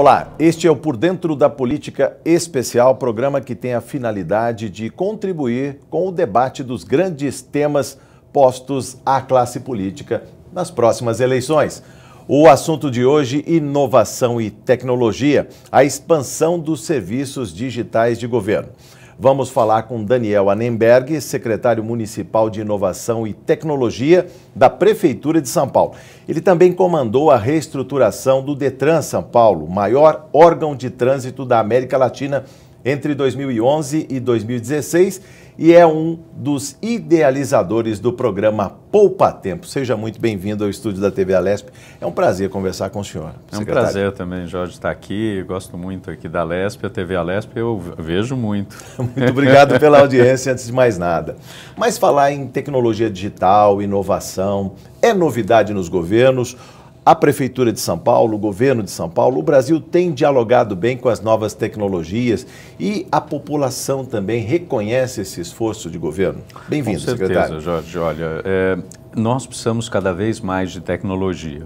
Olá, este é o Por Dentro da Política Especial, programa que tem a finalidade de contribuir com o debate dos grandes temas postos à classe política nas próximas eleições. O assunto de hoje: inovação e tecnologia, a expansão dos serviços digitais de governo. Vamos falar com Daniel Anenberg, secretário municipal de Inovação e Tecnologia da Prefeitura de São Paulo. Ele também comandou a reestruturação do Detran São Paulo, maior órgão de trânsito da América Latina entre 2011 e 2016 e é um dos idealizadores do programa Poupa Tempo. Seja muito bem-vindo ao estúdio da TV Alesp. É um prazer conversar com o senhor. É um prazer também, Jorge, estar aqui. Eu gosto muito aqui da Alesp, a TV Alesp, eu vejo muito. muito obrigado pela audiência, antes de mais nada. Mas falar em tecnologia digital, inovação, é novidade nos governos. A Prefeitura de São Paulo, o governo de São Paulo, o Brasil tem dialogado bem com as novas tecnologias e a população também reconhece esse esforço de governo. Bem-vindo, secretário. Com certeza, secretário. Jorge. Olha, é, nós precisamos cada vez mais de tecnologia.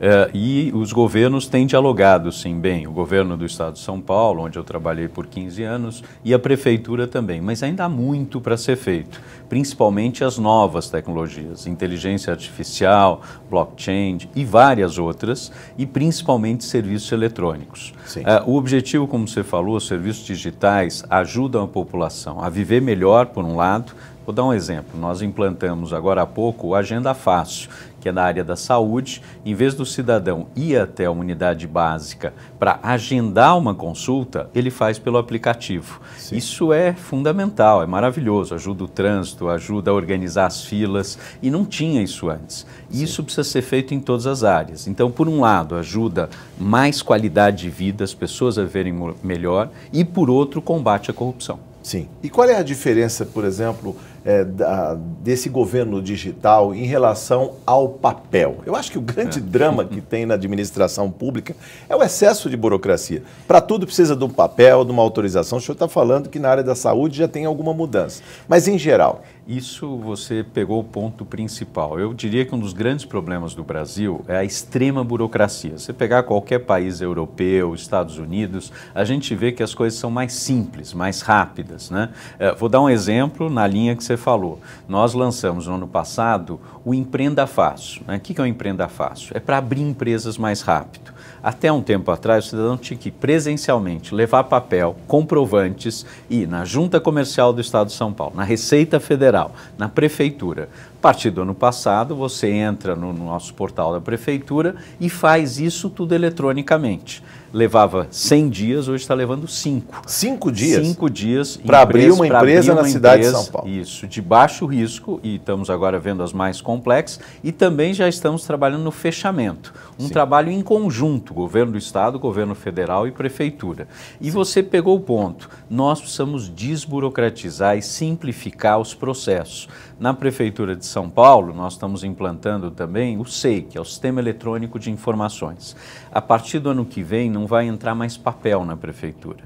É, e os governos têm dialogado, sim, bem. O governo do Estado de São Paulo, onde eu trabalhei por 15 anos, e a prefeitura também. Mas ainda há muito para ser feito, principalmente as novas tecnologias, inteligência artificial, blockchain e várias outras, e principalmente serviços eletrônicos. É, o objetivo, como você falou, os serviços digitais ajudam a população a viver melhor, por um lado, Vou dar um exemplo. Nós implantamos agora há pouco o Agenda Fácil, que é na área da saúde. Em vez do cidadão ir até a unidade básica para agendar uma consulta, ele faz pelo aplicativo. Sim. Isso é fundamental, é maravilhoso. Ajuda o trânsito, ajuda a organizar as filas e não tinha isso antes. isso precisa ser feito em todas as áreas. Então, por um lado, ajuda mais qualidade de vida, as pessoas a verem melhor, e por outro, combate à corrupção. Sim. E qual é a diferença, por exemplo, é, da, desse governo digital em relação ao papel. Eu acho que o grande é. drama que tem na administração pública é o excesso de burocracia. Para tudo precisa de um papel, de uma autorização. O senhor está falando que na área da saúde já tem alguma mudança. Mas em geral. Isso você pegou o ponto principal. Eu diria que um dos grandes problemas do Brasil é a extrema burocracia. Você pegar qualquer país europeu, Estados Unidos, a gente vê que as coisas são mais simples, mais rápidas. Né? É, vou dar um exemplo na linha que você você falou, nós lançamos no ano passado o Empreenda Fácil. Né? O que é o Empreenda Fácil? É para abrir empresas mais rápido. Até um tempo atrás, o cidadão tinha que presencialmente levar papel, comprovantes e na Junta Comercial do Estado de São Paulo, na Receita Federal, na Prefeitura. A partir do ano passado, você entra no nosso portal da Prefeitura e faz isso tudo eletronicamente. Levava 100 dias, hoje está levando 5. 5 dias? 5 dias. Para abrir uma empresa abrir uma na empresa, cidade de São Paulo. Isso, de baixo risco, e estamos agora vendo as mais complexas, e também já estamos trabalhando no fechamento. Um Sim. trabalho em conjunto, governo do estado, governo federal e prefeitura. E Sim. você pegou o ponto. Nós precisamos desburocratizar e simplificar os processos. Na prefeitura de São Paulo, nós estamos implantando também o SEI, que é o Sistema Eletrônico de Informações. A partir do ano que vem não vai entrar mais papel na prefeitura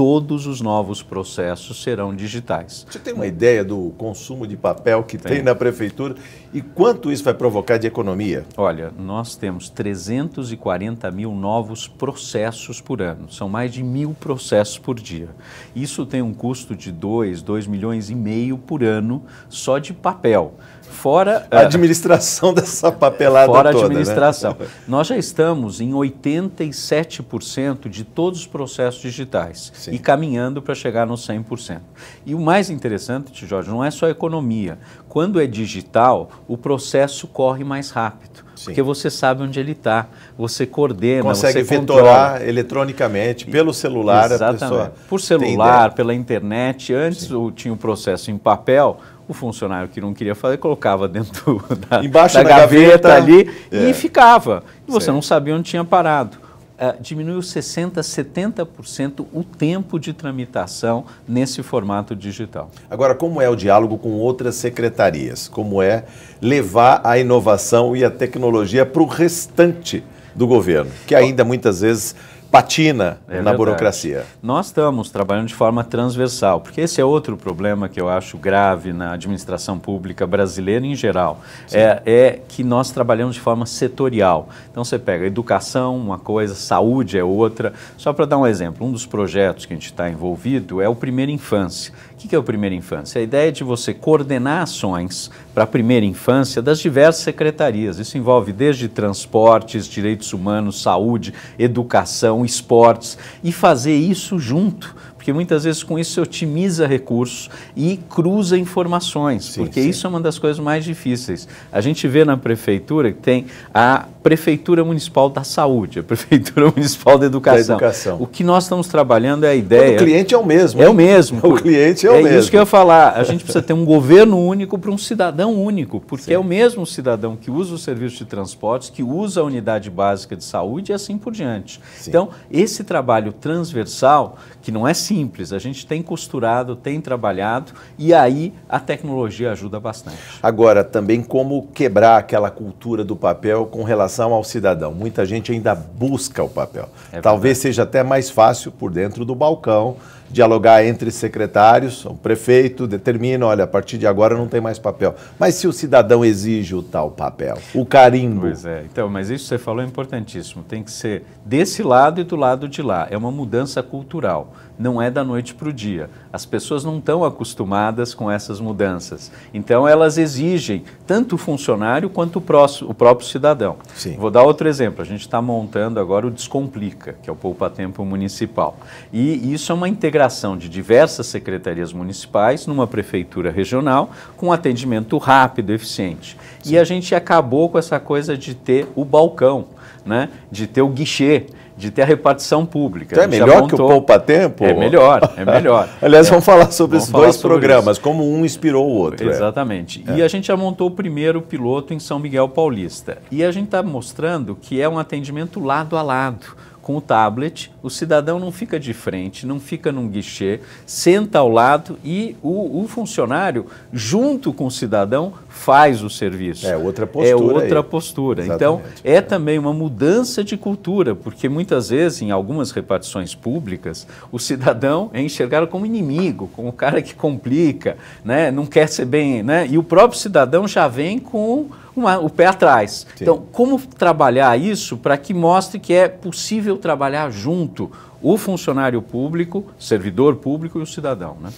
todos os novos processos serão digitais. Você tem uma ideia do consumo de papel que tem, tem na prefeitura e quanto isso vai provocar de economia? Olha, nós temos 340 mil novos processos por ano, são mais de mil processos por dia. Isso tem um custo de 2, 2 milhões e meio por ano só de papel. Fora a ah, administração dessa papelada fora toda. Fora né? a administração. Né? Nós já estamos em 87% de todos os processos digitais Sim. e caminhando para chegar nos 100%. E o mais interessante, Jorge, não é só a economia. Quando é digital, o processo corre mais rápido. Sim. Porque você sabe onde ele está, você coordena, Consegue você vetorar eletronicamente, pelo celular, Exatamente. a pessoa. Por celular, pela internet. Antes tinha o um processo em papel, o funcionário que não queria fazer colocava dentro da, Embaixo da, da gaveta, gaveta, ali é. e ficava. E você certo. não sabia onde tinha parado. Uh, diminuiu 60%, 70% o tempo de tramitação nesse formato digital. Agora, como é o diálogo com outras secretarias? Como é levar a inovação e a tecnologia para o restante do governo, que ainda muitas vezes patina é na verdade. burocracia. Nós estamos trabalhando de forma transversal, porque esse é outro problema que eu acho grave na administração pública brasileira em geral, é, é, que nós trabalhamos de forma setorial. Então você pega educação, uma coisa, saúde é outra. Só para dar um exemplo, um dos projetos que a gente está envolvido é o Primeira Infância. O que é o Primeira Infância? É a ideia é de você coordenar ações para a primeira infância das diversas secretarias. Isso envolve desde transportes, direitos humanos, saúde, educação, esportes, e fazer isso junto porque muitas vezes com isso você otimiza recursos e cruza informações, sim, porque sim. isso é uma das coisas mais difíceis. A gente vê na prefeitura que tem a Prefeitura Municipal da Saúde, a Prefeitura Municipal da Educação. Da educação. O que nós estamos trabalhando é a ideia. Mas o cliente é o mesmo. É hein? o mesmo. O cliente é o é mesmo. É isso que eu ia falar. A gente precisa ter um governo único para um cidadão único, porque sim. é o mesmo cidadão que usa o serviço de transportes, que usa a unidade básica de saúde e assim por diante. Então, esse trabalho transversal, que não é simples, a gente tem costurado, tem trabalhado e aí a tecnologia ajuda bastante. Agora, também como quebrar aquela cultura do papel com relação ao cidadão. Muita gente ainda busca o papel. É Talvez seja até mais fácil por dentro do balcão, dialogar entre secretários, o prefeito determina, olha, a partir de agora não tem mais papel. Mas se o cidadão exige o tal papel, o carimbo. Pois é, então, mas isso que você falou é importantíssimo. Tem que ser desse lado e do lado de lá. É uma mudança cultural, não é da noite para o dia. As pessoas não estão acostumadas com essas mudanças. Então elas exigem tanto o funcionário quanto o, próximo, o próprio cidadão. Sim. Vou dar outro exemplo. A gente está montando agora o Descomplica, que é o Poupa Tempo Municipal. E isso é uma integração integração de diversas secretarias municipais numa prefeitura regional com atendimento rápido, e eficiente. Sim. E a gente acabou com essa coisa de ter o balcão, né? de ter o guichê, de ter a repartição pública. Então é melhor que o poupa-tempo? É melhor, é melhor. Aliás, é. vamos falar sobre vamos esses falar dois sobre programas, isso. como um inspirou o outro. É. Exatamente. É. E a gente já montou o primeiro piloto em São Miguel Paulista. E a gente está mostrando que é um atendimento lado a lado com o tablet, o cidadão não fica de frente, não fica num guichê, senta ao lado e o, o funcionário, junto com o cidadão, faz o serviço. É outra postura. É outra aí. postura. Exatamente. Então, é, é também uma mudança de cultura, porque muitas vezes, em algumas repartições públicas, o cidadão é enxergado como inimigo, como o cara que complica, né? não quer ser bem. Né? E o próprio cidadão já vem com com o pé atrás. Sim. Então, como trabalhar isso para que mostre que é possível trabalhar junto o funcionário público, servidor público e o cidadão, né?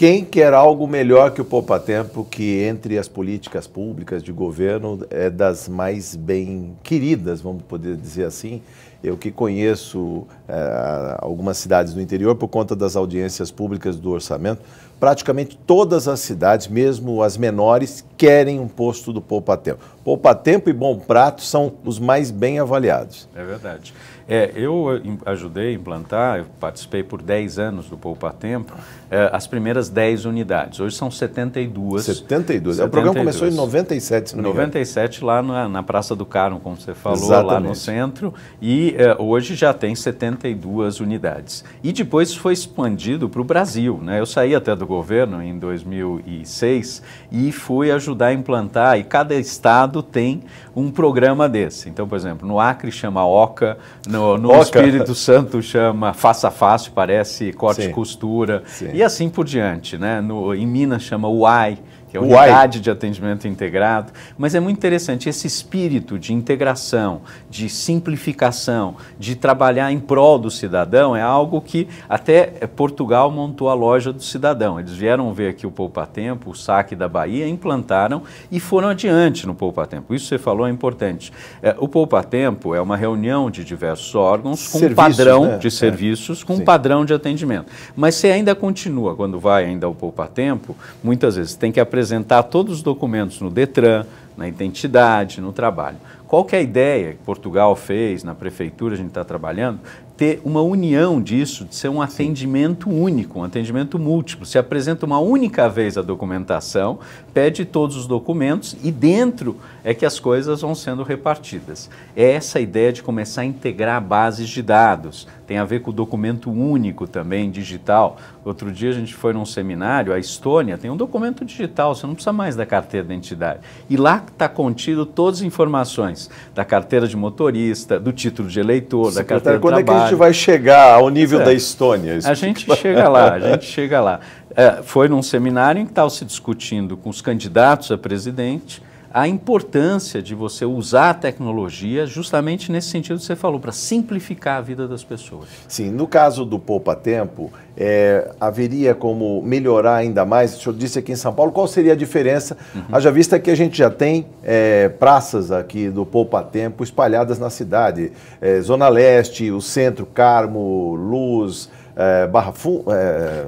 Quem quer algo melhor que o poupa tempo, que entre as políticas públicas de governo é das mais bem queridas, vamos poder dizer assim. Eu que conheço é, algumas cidades do interior por conta das audiências públicas do orçamento, praticamente todas as cidades, mesmo as menores, querem um posto do poupa tempo. Poupa tempo e bom prato são os mais bem avaliados. É verdade. É, eu eh, ajudei a implantar, eu participei por 10 anos do poupa tempo é, as primeiras 10 unidades. Hoje são 72. 72. 72. O programa começou em 97, se não 97, lá na, na Praça do Carmo, como você falou, Exatamente. lá no centro. E é, hoje já tem 72 unidades. E depois foi expandido para o Brasil. Né? Eu saí até do governo em 2006 e fui ajudar a implantar. E cada estado tem um programa desse. Então, por exemplo, no Acre chama OCA, no, no Oca. Espírito Santo chama Faça Fácil, parece corte E, costura. Sim. e e assim por diante, né? No, em Minas chama Uai, que é a unidade Uai. de atendimento integrado. Mas é muito interessante esse espírito de integração, de simplificação, de trabalhar em prol do cidadão, é algo que até Portugal montou a loja do cidadão. Eles vieram ver aqui o Poupa Tempo, o saque da Bahia, implantaram e foram adiante no Poupa Tempo. Isso você falou é importante. É, o Poupa Tempo é uma reunião de diversos órgãos com serviços, padrão né? de é. serviços, é. com Sim. padrão de atendimento. Mas você ainda continua, quando vai ainda ao Poupa Tempo, muitas vezes tem que apresentar apresentar todos os documentos no Detran, na identidade, no trabalho. Qual que é a ideia que Portugal fez, na prefeitura a gente está trabalhando, ter uma união disso, de ser um atendimento Sim. único, um atendimento múltiplo. Se apresenta uma única vez a documentação, pede todos os documentos e dentro é que as coisas vão sendo repartidas. É essa ideia de começar a integrar bases de dados. Tem a ver com o documento único também, digital. Outro dia a gente foi num seminário, a Estônia tem um documento digital, você não precisa mais da carteira de identidade. E lá está contido todas as informações da carteira de motorista, do título de eleitor, Secretário, da carteira de quando trabalho. Quando é que a gente vai chegar ao nível é. da Estônia? A gente chega lá, a gente chega lá. É, foi num seminário em que estava se discutindo com os candidatos a presidente a importância de você usar a tecnologia justamente nesse sentido que você falou, para simplificar a vida das pessoas. Sim, no caso do Poupa Tempo, é, haveria como melhorar ainda mais, o senhor disse aqui em São Paulo, qual seria a diferença? Uhum. Haja vista que a gente já tem é, praças aqui do Poupa Tempo espalhadas na cidade, é, Zona Leste, o Centro, Carmo, Luz, é, Barra Funda?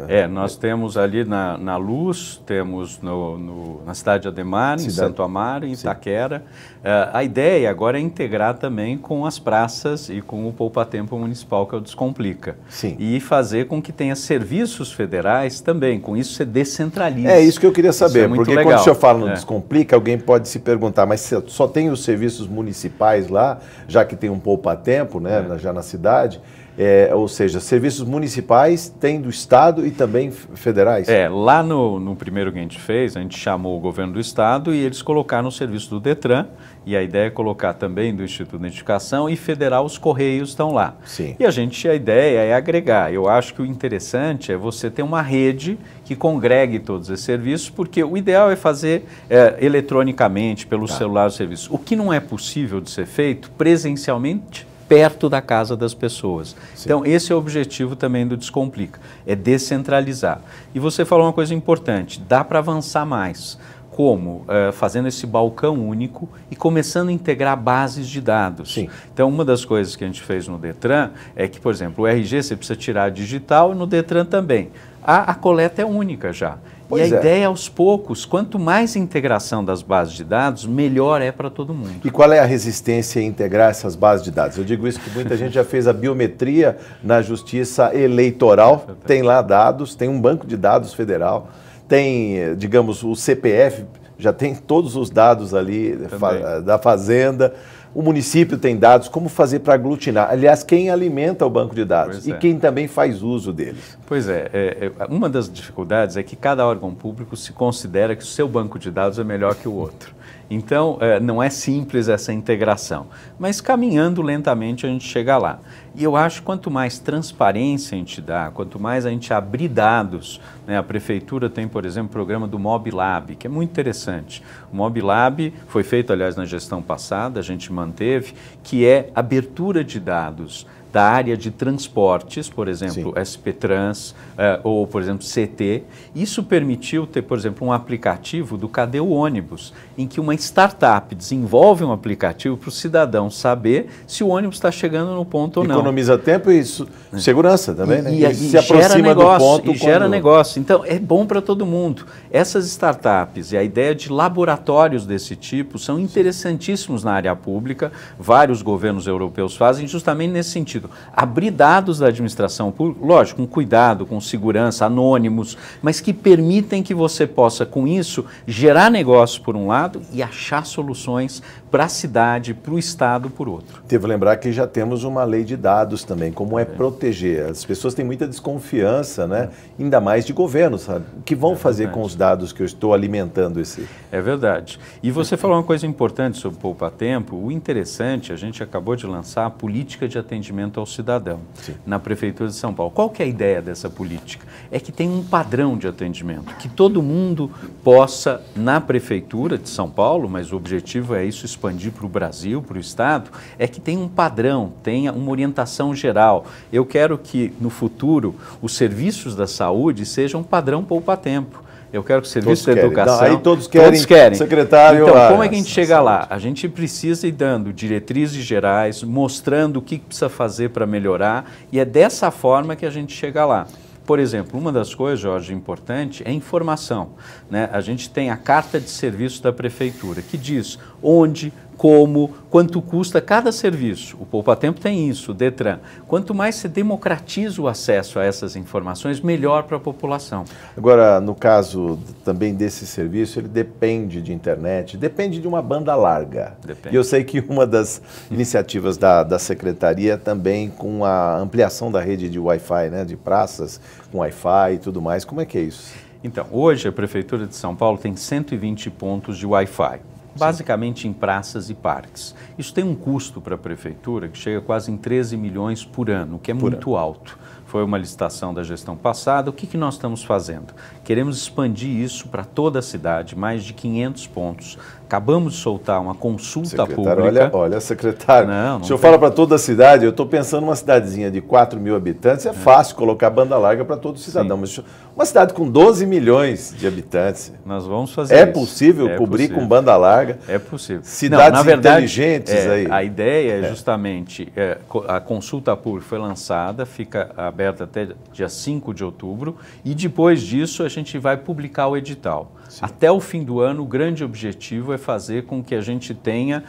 É... é... nós temos ali na, na Luz, temos no, no na cidade de Ademar, cidade... em Santo Amaro, em Itaquera. É, a ideia agora é integrar também com as praças e com o poupatempo municipal, que é o Descomplica. Sim. E fazer com que tenha serviços federais também, com isso você descentraliza. É isso que eu queria é saber, porque legal. quando o senhor fala no é. Descomplica, alguém pode se perguntar, mas só tem os serviços municipais lá, já que tem um poupatempo, né, é. já na cidade? É, ou seja, serviços municipais tem do Estado e também federais? É, lá no, no primeiro que a gente fez, a gente chamou o governo do Estado e eles colocaram o serviço do Detran, e a ideia é colocar também do Instituto de Identificação e federal, os Correios estão lá. Sim. E a gente, a ideia é agregar. Eu acho que o interessante é você ter uma rede que congregue todos esses serviços, porque o ideal é fazer é, eletronicamente, pelo tá. celular, o serviço. O que não é possível de ser feito presencialmente, perto da casa das pessoas. Sim. Então, esse é o objetivo também do Descomplica, é descentralizar. E você falou uma coisa importante, dá para avançar mais. Como? Eh, fazendo esse balcão único e começando a integrar bases de dados. Sim. Então, uma das coisas que a gente fez no Detran é que, por exemplo, o RG você precisa tirar digital e no Detran também. A, a coleta é única já. Pois e a é. ideia é aos poucos, quanto mais integração das bases de dados, melhor é para todo mundo. E qual é a resistência em integrar essas bases de dados? Eu digo isso porque muita gente já fez a biometria na justiça eleitoral, tem lá dados, tem um banco de dados federal tem, digamos, o CPF já tem todos os dados ali fa da fazenda. O município tem dados, como fazer para aglutinar? Aliás, quem alimenta o banco de dados pois e é. quem também faz uso deles? Pois é, é, é, uma das dificuldades é que cada órgão público se considera que o seu banco de dados é melhor que o outro. Então, é, não é simples essa integração, mas caminhando lentamente a gente chega lá. E eu acho que quanto mais transparência a gente dá, quanto mais a gente abrir dados, né? a prefeitura tem, por exemplo, o programa do Mobilab, que é muito interessante. O Mobilab foi feito, aliás, na gestão passada, a gente manteve, que é abertura de dados da área de transportes, por exemplo, Sim. SP Trans é, ou, por exemplo, CT. Isso permitiu ter, por exemplo, um aplicativo do Cadê o Ônibus, em que uma startup desenvolve um aplicativo para o cidadão saber se o ônibus está chegando no ponto ou não. Economiza tempo e é. segurança também, e, né? E, e se aproxima negócio, do ponto. E gera quando... negócio. Então, é bom para todo mundo. Essas startups e a ideia de laboratórios desse tipo são interessantíssimos na área pública. Vários governos europeus fazem justamente nesse sentido sentido. Abrir dados da administração pública, lógico, com cuidado, com segurança, anônimos, mas que permitem que você possa, com isso, gerar negócio por um lado e achar soluções para a cidade, para o Estado por outro. Devo lembrar que já temos uma lei de dados também, como é, é. proteger. As pessoas têm muita desconfiança, né? É. ainda mais de governo, sabe? O que vão é fazer com os dados que eu estou alimentando esse? É verdade. E você é. falou uma coisa importante sobre poupa-tempo. O interessante, a gente acabou de lançar a política de atendimento atendimento ao cidadão Sim. na Prefeitura de São Paulo. Qual que é a ideia dessa política? É que tem um padrão de atendimento, que todo mundo possa, na Prefeitura de São Paulo, mas o objetivo é isso expandir para o Brasil, para o Estado, é que tenha um padrão, tenha uma orientação geral. Eu quero que, no futuro, os serviços da saúde sejam padrão poupa-tempo. Eu quero que o serviço todos da educação. Aí todos querem. Todos querem. Secretário. Então, como é que a gente chega lá? A gente precisa ir dando diretrizes gerais, mostrando o que precisa fazer para melhorar, e é dessa forma que a gente chega lá. Por exemplo, uma das coisas, Jorge, importante é informação. Né? A gente tem a carta de serviço da prefeitura que diz onde, como, quanto custa cada serviço. O Poupa Tempo tem isso, o Detran. Quanto mais se democratiza o acesso a essas informações, melhor para a população. Agora, no caso também desse serviço, ele depende de internet, depende de uma banda larga. Depende. E eu sei que uma das iniciativas da, da secretaria também com a ampliação da rede de Wi-Fi, né, de praças com Wi-Fi e tudo mais. Como é que é isso? Então, hoje a Prefeitura de São Paulo tem 120 pontos de Wi-Fi basicamente em praças e parques. Isso tem um custo para a prefeitura que chega quase em 13 milhões por ano, o que é por muito ano. alto foi uma licitação da gestão passada. O que, que nós estamos fazendo? Queremos expandir isso para toda a cidade, mais de 500 pontos. Acabamos de soltar uma consulta secretário, pública. Olha, olha secretário, não, não o para toda a cidade, eu estou pensando uma cidadezinha de 4 mil habitantes, é, é. fácil colocar banda larga para todo cidadão, Sim. mas uma cidade com 12 milhões de habitantes. Nós vamos fazer É isso. possível é cobrir possível. com banda larga? É possível. Cidades não, verdade, inteligentes é, aí. A ideia é, é. justamente, é, a consulta pública foi lançada, fica aberta aberta até dia 5 de outubro e depois disso a gente vai publicar o edital. Sim. Até o fim do ano, o grande objetivo é fazer com que a gente tenha uh,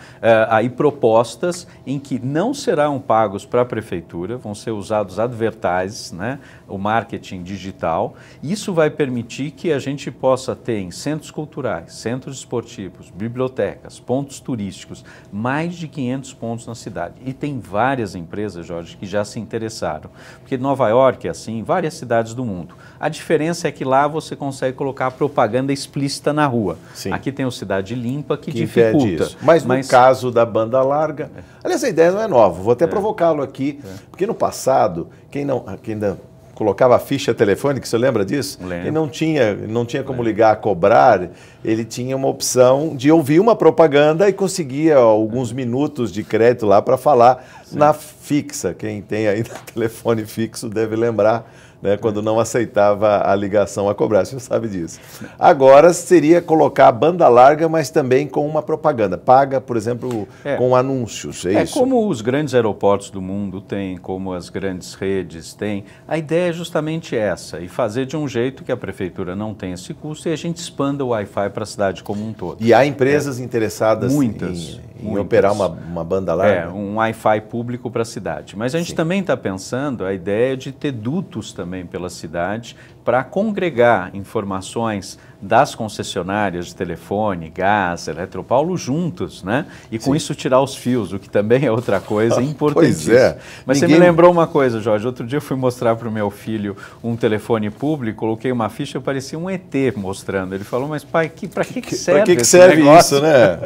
aí propostas em que não serão pagos para a prefeitura, vão ser usados advertais né, o marketing digital. Isso vai permitir que a gente possa ter em centros culturais, centros esportivos, bibliotecas, pontos turísticos, mais de 500 pontos na cidade. E tem várias empresas, Jorge, que já se interessaram. Porque Nova Nova York é assim, várias cidades do mundo. A diferença é que lá você consegue colocar propaganda explícita na rua. Sim. Aqui tem o Cidade Limpa que, que dificulta. Isso. Mas, Mas no caso da banda larga. É. Aliás, a ideia não é nova, vou até é. provocá-lo aqui, é. porque no passado, quem não, quem não colocava a ficha telefônica, você lembra disso? Lembro. E não tinha, não tinha como ligar a cobrar, ele tinha uma opção de ouvir uma propaganda e conseguia alguns minutos de crédito lá para falar Sim. na fixa. Quem tem ainda telefone fixo deve lembrar né, é. quando não aceitava a ligação a cobrar, você sabe disso. Agora seria colocar a banda larga, mas também com uma propaganda. Paga, por exemplo, é, com anúncios. É, é isso? como os grandes aeroportos do mundo têm, como as grandes redes têm. A ideia é justamente essa, e fazer de um jeito que a prefeitura não tenha esse custo e a gente expanda o Wi-Fi para a cidade como um todo. E há empresas é, interessadas muitas, em, em muitas. operar uma, uma, banda larga? É, um Wi-Fi público para a cidade. Mas a gente Sim. também está pensando a ideia de ter dutos também também pela cidade para congregar informações das concessionárias de telefone, gás, Eletropaulo juntos, né? E com Sim. isso tirar os fios, o que também é outra coisa importante. pois é. Mas Ninguém... você me lembrou uma coisa, Jorge. Outro dia eu fui mostrar para o meu filho um telefone público, coloquei uma ficha, parecia um ET mostrando. Ele falou, mas pai, que, para que, que, serve Para que, que serve negócio? isso, né?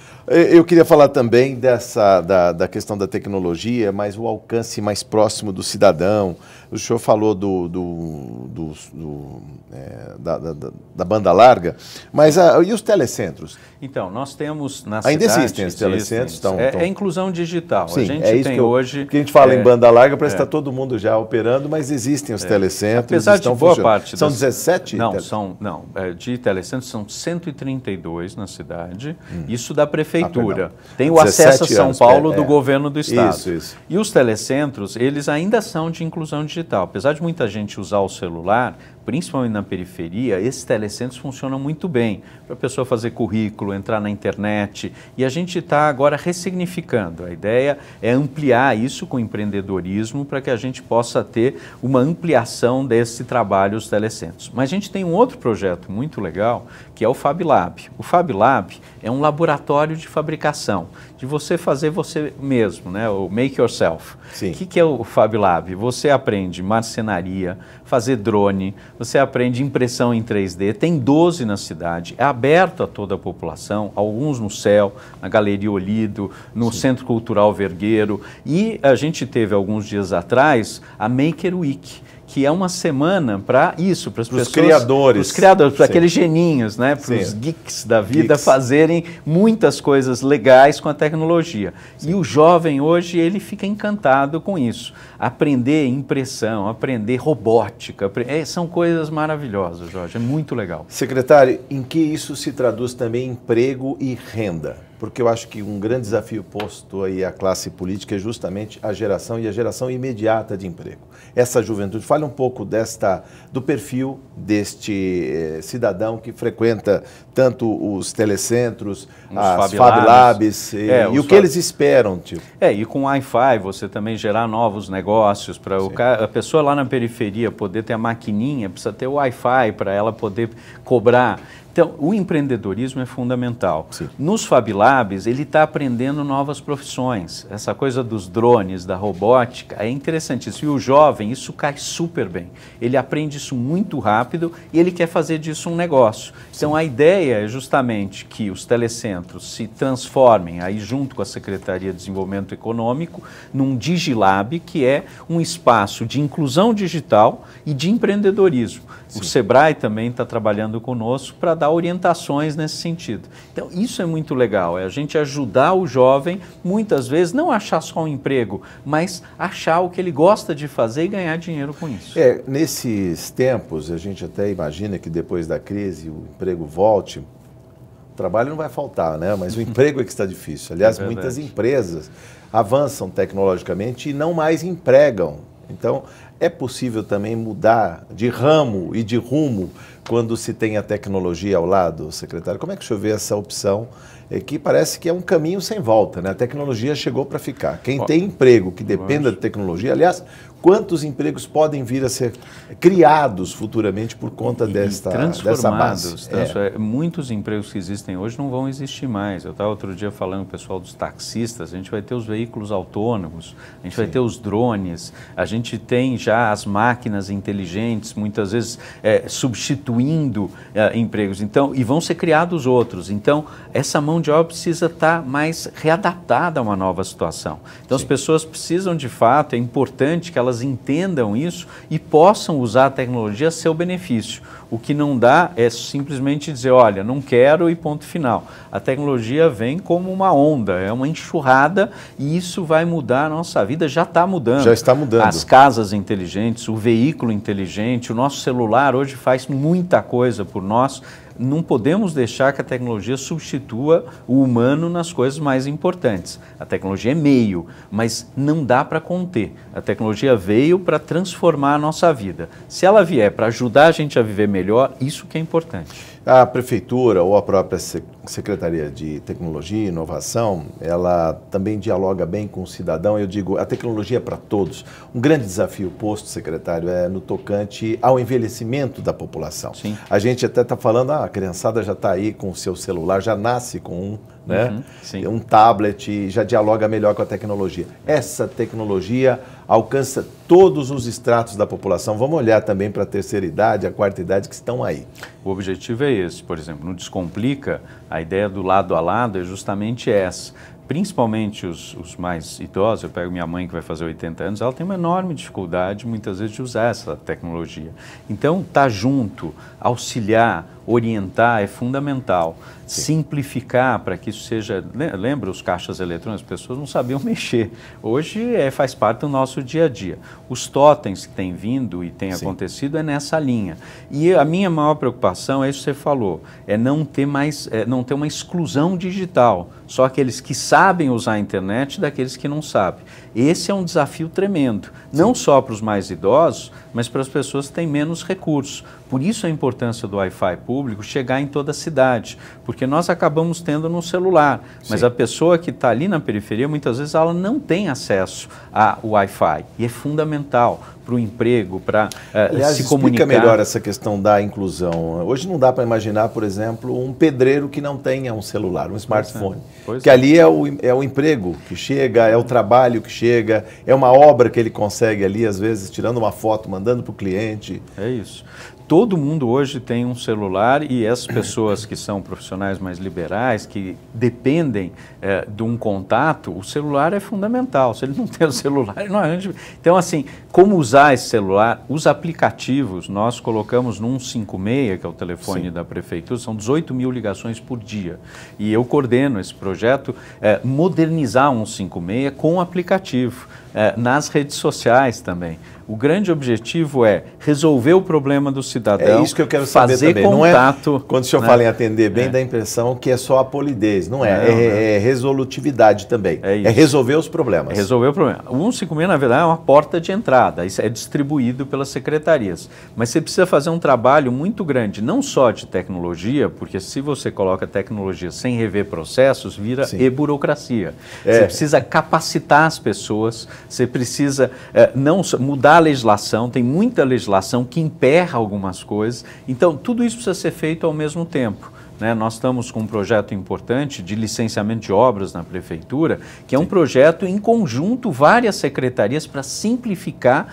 Eu queria falar também dessa da, da questão da tecnologia, mas o alcance mais próximo do cidadão, o senhor falou do, do, do, do é, da, da, da, banda larga, mas a, ah, e os telecentros? Então, nós temos na Ainda cidade, existem os telecentros? Estão, é, então- é, inclusão digital. Sim, a gente é isso tem que eu, hoje... Porque a gente fala é, em banda larga, parece é. que está todo mundo já operando, mas existem os é. telecentros. Apesar de boa parte... São das... 17? Não, tele... são, não é, de telecentros são 132 na cidade. Hum. Isso da prefeitura. Ah, tem o acesso a São anos, Paulo do governo do estado. Isso, isso. E os telecentros, eles ainda são de inclusão digital digital. Apesar de muita gente usar o celular, principalmente na periferia, esses telecentros funcionam muito bem para a pessoa fazer currículo, entrar na internet. E a gente está agora ressignificando. A ideia é ampliar isso com empreendedorismo para que a gente possa ter uma ampliação desse trabalho, os telecentros. Mas a gente tem um outro projeto muito legal que é o Fab Lab. O Fab Lab é um laboratório de fabricação de você fazer você mesmo, né? O make yourself. O que, que é o Fab Lab? Você aprende marcenaria, fazer drone, você aprende impressão em 3D. Tem 12 na cidade, é aberto a toda a população, alguns no céu, na Galeria Olido, no Sim. Centro Cultural Vergueiro. E a gente teve alguns dias atrás a Maker Week que é uma semana para isso, para as pessoas. criadores. Os criadores, para aqueles geninhos, né? Para os geeks da vida geeks. fazerem muitas coisas legais com a tecnologia. Sim. E o jovem hoje, ele fica encantado com isso. Aprender impressão, aprender robótica, é, são coisas maravilhosas, Jorge. É muito legal. Secretário, em que isso se traduz também emprego e renda? porque eu acho que um grande desafio posto aí à classe política é justamente a geração e a geração imediata de emprego. Essa juventude, fale um pouco desta do perfil deste eh, cidadão que frequenta tanto os telecentros, os as Fab Labs, e, é, e o que Fab... eles esperam, tipo. É, e com Wi-Fi você também gerar novos negócios para o a pessoa lá na periferia poder ter a maquininha, precisa ter o Wi-Fi para ela poder cobrar então, o empreendedorismo é fundamental. Sim. Nos FabLabs, ele está aprendendo novas profissões. Essa coisa dos drones, da robótica, é Isso E o jovem, isso cai super bem. Ele aprende isso muito rápido e ele quer fazer disso um negócio. Então, a ideia é justamente que os telecentros se transformem, aí junto com a Secretaria de Desenvolvimento Econômico, num Digilab, que é um espaço de inclusão digital e de empreendedorismo. Sim. O Sebrae também está trabalhando conosco para dar dar orientações nesse sentido. Então, isso é muito legal, é a gente ajudar o jovem, muitas vezes, não achar só um emprego, mas achar o que ele gosta de fazer e ganhar dinheiro com isso. É, nesses tempos, a gente até imagina que depois da crise o emprego volte. O trabalho não vai faltar, né? Mas o emprego é que está difícil. Aliás, é muitas empresas avançam tecnologicamente e não mais empregam. Então, é possível também mudar de ramo e de rumo quando se tem a tecnologia ao lado, secretário? Como é que o senhor vê essa opção é que parece que é um caminho sem volta, né? A tecnologia chegou para ficar. Quem tem emprego que dependa de tecnologia, aliás, quantos empregos podem vir a ser criados futuramente por conta desta, dessa base. Tá? É. é. Muitos empregos que existem hoje não vão existir mais. Eu estava outro dia falando com o pessoal dos taxistas, a gente vai ter os veículos autônomos, a gente Sim. vai ter os drones, a gente tem já as máquinas inteligentes, muitas vezes é, substituindo é, empregos. Então, e vão ser criados outros. Então, essa mão de obra precisa estar tá mais readaptada a uma nova situação. Então, Sim. as pessoas precisam, de fato, é importante que elas elas entendam isso e possam usar a tecnologia a seu benefício. O que não dá é simplesmente dizer, olha, não quero e ponto final. A tecnologia vem como uma onda, é uma enxurrada e isso vai mudar a nossa vida, já está mudando. Já está mudando. As casas inteligentes, o veículo inteligente, o nosso celular hoje faz muita coisa por nós não podemos deixar que a tecnologia substitua o humano nas coisas mais importantes. A tecnologia é meio, mas não dá para conter. A tecnologia veio para transformar a nossa vida. Se ela vier para ajudar a gente a viver melhor, isso que é importante. A prefeitura ou a própria Secretaria de Tecnologia e Inovação, ela também dialoga bem com o cidadão. Eu digo, a tecnologia é para todos. Um grande desafio posto, secretário, é no tocante ao envelhecimento da população. Sim. A gente até está falando, ah, a criançada já está aí com o seu celular, já nasce com um, né? Uhum, um tablet, já dialoga melhor com a tecnologia. Essa tecnologia alcança todos os estratos da população. Vamos olhar também para a terceira idade, a quarta idade que estão aí. O objetivo é esse, por exemplo, no Descomplica, a ideia do lado a lado é justamente essa principalmente os, os, mais idosos, eu pego minha mãe que vai fazer 80 anos, ela tem uma enorme dificuldade muitas vezes de usar essa tecnologia. Então, estar tá junto, auxiliar, orientar é fundamental. Sim. Simplificar para que isso seja. Lembra os caixas eletrônicos? As pessoas não sabiam mexer. Hoje é, faz parte do nosso dia a dia. Os totens que têm vindo e têm Sim. acontecido é nessa linha. E a minha maior preocupação é isso que você falou: é não ter mais, é não ter uma exclusão digital. Só aqueles que sabem sabem usar a internet daqueles que não sabem. Esse é um desafio tremendo, não Sim. só para os mais idosos, mas para as pessoas que têm menos recursos. Por isso a importância do Wi-Fi público chegar em toda a cidade, porque nós acabamos tendo no celular, mas Sim. a pessoa que está ali na periferia, muitas vezes ela não tem acesso ao Wi-Fi e é fundamental para o emprego, para uh, Aliás, se comunicar. Explica melhor essa questão da inclusão. Hoje não dá para imaginar, por exemplo, um pedreiro que não tenha um celular, um smartphone, pois é. Pois que é. ali é o, é o emprego que chega, é o trabalho que chega chega, é uma obra que ele consegue ali, às vezes, tirando uma foto, mandando para o cliente. É isso. Todo mundo hoje tem um celular e essas pessoas que são profissionais mais liberais, que dependem é, de um contato, o celular é fundamental. Se ele não tem o celular, ele não arranja. Então, assim, como usar esse celular? Os aplicativos, nós colocamos no 156, que é o telefone Sim. da prefeitura, são 18 mil ligações por dia. E eu coordeno esse projeto, é, modernizar 156 com aplicativo é, nas redes sociais também. O grande objetivo é resolver o problema do cidadão. É isso que eu quero saber fazer também. Contato, não é, quando o senhor né? fala em né? atender bem, é. dá a impressão que é só a polidez. Não é. Não, é, é, resolutividade também. É, é isso. é resolver os problemas. É resolver o problema. O 156, na verdade, é uma porta de entrada. Isso é distribuído pelas secretarias. Mas você precisa fazer um trabalho muito grande, não só de tecnologia, porque se você coloca tecnologia sem rever processos, vira e-burocracia. É. Você precisa capacitar as pessoas você precisa eh, não mudar a legislação, tem muita legislação que emperra algumas coisas. Então, tudo isso precisa ser feito ao mesmo tempo. Né? Nós estamos com um projeto importante de licenciamento de obras na prefeitura, que é um Sim. projeto em conjunto, várias secretarias, para simplificar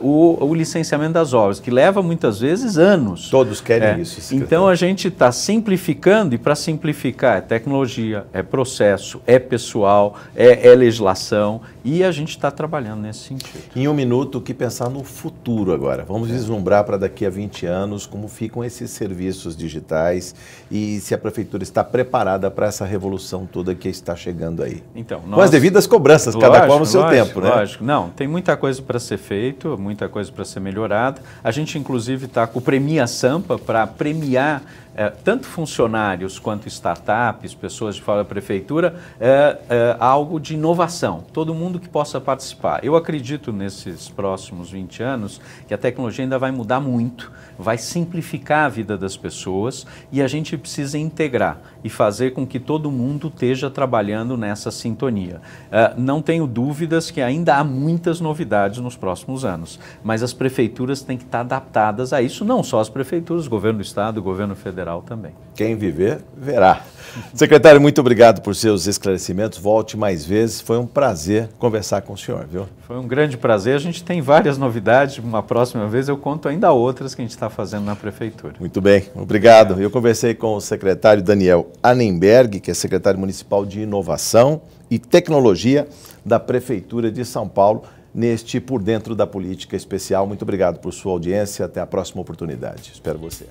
uh, o, o, licenciamento das obras, que leva muitas vezes anos. Todos querem é. isso. Secretário. Então a gente está simplificando, e para simplificar é tecnologia, é processo, é pessoal, é, é legislação, e a gente está trabalhando nesse sentido. Em um minuto, o que pensar no futuro agora? Vamos é. vislumbrar para daqui a 20 anos como ficam esses serviços digitais e e se a prefeitura está preparada para essa revolução toda que está chegando aí. Então, nós... Com as devidas cobranças, lógico, cada qual no seu lógico, tempo, né? Lógico, não, tem muita coisa para ser feito, muita coisa para ser melhorada. A gente, inclusive, está com o Premia Sampa para premiar é, tanto funcionários quanto startups, pessoas de fora da prefeitura, é, é, algo de inovação, todo mundo que possa participar. Eu acredito nesses próximos 20 anos que a tecnologia ainda vai mudar muito, vai simplificar a vida das pessoas e a gente precisa integrar e fazer com que todo mundo esteja trabalhando nessa sintonia. É, não tenho dúvidas que ainda há muitas novidades nos próximos anos, mas as prefeituras têm que estar adaptadas a isso, não só as prefeituras, o governo do estado, o governo federal Federal também. Quem viver, verá. Secretário, muito obrigado por seus esclarecimentos. Volte mais vezes. Foi um prazer conversar com o senhor, viu? Foi um grande prazer. A gente tem várias novidades. Uma próxima vez eu conto ainda outras que a gente está fazendo na Prefeitura. Muito bem, obrigado. Eu conversei com o secretário Daniel Anenberg, que é secretário municipal de Inovação e Tecnologia da Prefeitura de São Paulo neste Por Dentro da Política Especial. Muito obrigado por sua audiência. Até a próxima oportunidade. Espero você.